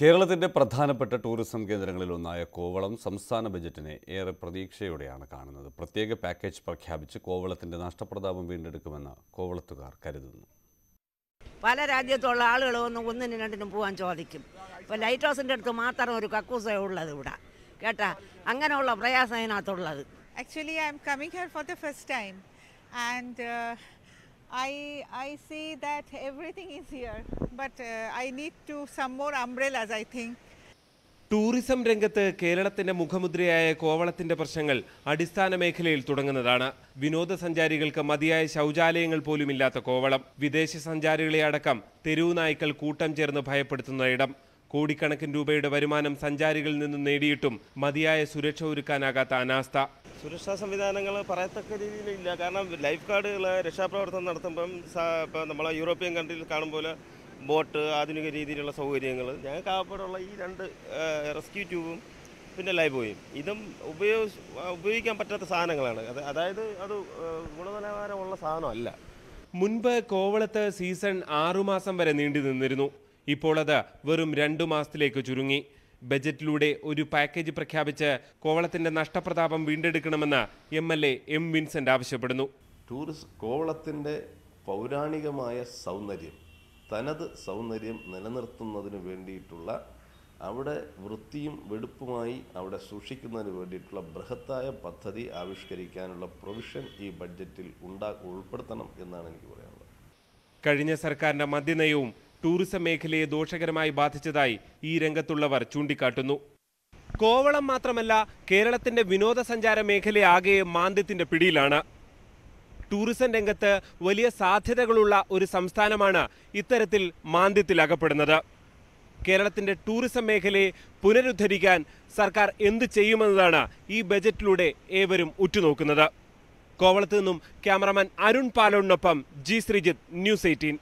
കേരളത്തിൻ്റെ പ്രധാനപ്പെട്ട ടൂറിസം കേന്ദ്രങ്ങളിലൊന്നായ കോവളം സംസ്ഥാന ബജറ്റിനെ ഏറെ പ്രതീക്ഷയോടെയാണ് കാണുന്നത് പ്രത്യേക പാക്കേജ് പ്രഖ്യാപിച്ച് കോവളത്തിൻ്റെ നഷ്ടപ്രതാപം വീണ്ടെടുക്കുമെന്ന് കോവളത്തുകാർ കരുതുന്നു പല രാജ്യത്തുള്ള ആളുകൾ ഒന്നും ഒന്നിനും രണ്ടിനും പോകാൻ ചോദിക്കും ഇപ്പോൾ ലൈറ്റ് ഹൗസിൻ്റെ അടുത്ത് മാത്രം ഒരു കക്കൂസ ഉള്ളത് ഇവിടെ കേട്ടാ അങ്ങനെയുള്ള പ്രയാസം അതിനകത്തുള്ളത് actually I am coming here for the first time and I, I see that everything is here, but uh, I need to some more umbrellas, I think. Tourism രംഗത്ത് കേരളത്തിന്റെ മുഖമുദ്രയായ കോവളത്തിന്റെ പ്രശ്നങ്ങൾ അടിസ്ഥാന മേഖലയിൽ തുടങ്ങുന്നതാണ് വിനോദസഞ്ചാരികൾക്ക് മതിയായ ശൗചാലയങ്ങൾ പോലുമില്ലാത്ത കോവളം വിദേശ സഞ്ചാരികളെ അടക്കം തെരുവുനായ്ക്കൾ കൂട്ടം ചേർന്ന് ഭയപ്പെടുത്തുന്ന ഇടം കോടിക്കണക്കിന് രൂപയുടെ വരുമാനം സഞ്ചാരികളിൽ നിന്നും നേടിയിട്ടും മതിയായ സുരക്ഷ ഒരുക്കാനാകാത്ത അനാസ്ഥ സുരക്ഷാ സംവിധാനങ്ങൾ പറയത്തക്ക രീതിയിലില്ല കാരണം ലൈഫ് ഗാർഡുകൾ രക്ഷാപ്രവർത്തനം നടത്തുമ്പം ഇപ്പം നമ്മളെ യൂറോപ്യൻ കൺട്രിയിൽ കാണുമ്പോൾ ബോട്ട് ആധുനിക രീതിയിലുള്ള സൗകര്യങ്ങൾ ഞങ്ങൾക്ക് ആകപ്പെടുള്ള ഈ രണ്ട് റെസ്ക്യൂ ട്യൂബും പിന്നെ ലൈബോയും ഇതും ഉപയോഗ ഉപയോഗിക്കാൻ പറ്റാത്ത സാധനങ്ങളാണ് അത് അതായത് അത് ഗുണനിലവാരമുള്ള സാധനമല്ല മുൻപ് കോവളത്ത് സീസൺ ആറുമാസം വരെ നീണ്ടു നിന്നിരുന്നു ഇപ്പോൾ അത് വെറും രണ്ടു മാസത്തിലേക്ക് ചുരുങ്ങി ബജറ്റിലൂടെ ഒരു പാക്കേജ് പ്രഖ്യാപിച്ച് കോവളത്തിന്റെ നഷ്ടപ്രതാപം വീണ്ടെടുക്കണമെന്ന് M L A M Vincent ആവശ്യപ്പെടുന്നു ടൂറിസ്റ്റ് കോവളത്തിന്റെ പൗരാണികമായ സൗന്ദര്യം തനത് സൗന്ദര്യം നിലനിർത്തുന്നതിന് വേണ്ടിയിട്ടുള്ള അവിടെ വൃത്തിയും വെടുപ്പുമായി അവിടെ സൂക്ഷിക്കുന്നതിന് വേണ്ടിയിട്ടുള്ള ബൃഹത്തായ പദ്ധതി ആവിഷ്കരിക്കാനുള്ള പ്രൊവിഷൻ ഈ ബഡ്ജറ്റിൽ ഉണ്ടാ ഉൾപ്പെടുത്തണം എന്നാണ് എനിക്ക് പറയാനുള്ളത് കഴിഞ്ഞ സർക്കാരിൻ്റെ മദ്യനയവും ടൂറിസം മേഖലയെ ദോഷകരമായി ബാധിച്ചതായി ഈ രംഗത്തുള്ളവർ ചൂണ്ടിക്കാട്ടുന്നു കോവളം മാത്രമല്ല കേരളത്തിന്റെ വിനോദസഞ്ചാര മേഖലയാകെ മാന്ദ്യത്തിന്റെ പിടിയിലാണ് ടൂറിസം രംഗത്ത് വലിയ സാധ്യതകളുള്ള ഒരു സംസ്ഥാനമാണ് ഇത്തരത്തിൽ മാന്ദ്യത്തിൽ അകപ്പെടുന്നത് കേരളത്തിന്റെ ടൂറിസം മേഖലയെ പുനരുദ്ധരിക്കാൻ സർക്കാർ എന്ത് ചെയ്യുമെന്നതാണ് ഈ ബജറ്റിലൂടെ ഏവരും ഉറ്റുനോക്കുന്നത് കോവളത്ത് നിന്നും ക്യാമറമാൻ അരുൺ പാലോടിനൊപ്പം ജി ശ്രീജിത്ത് ന്യൂസ് എയ്റ്റീൻ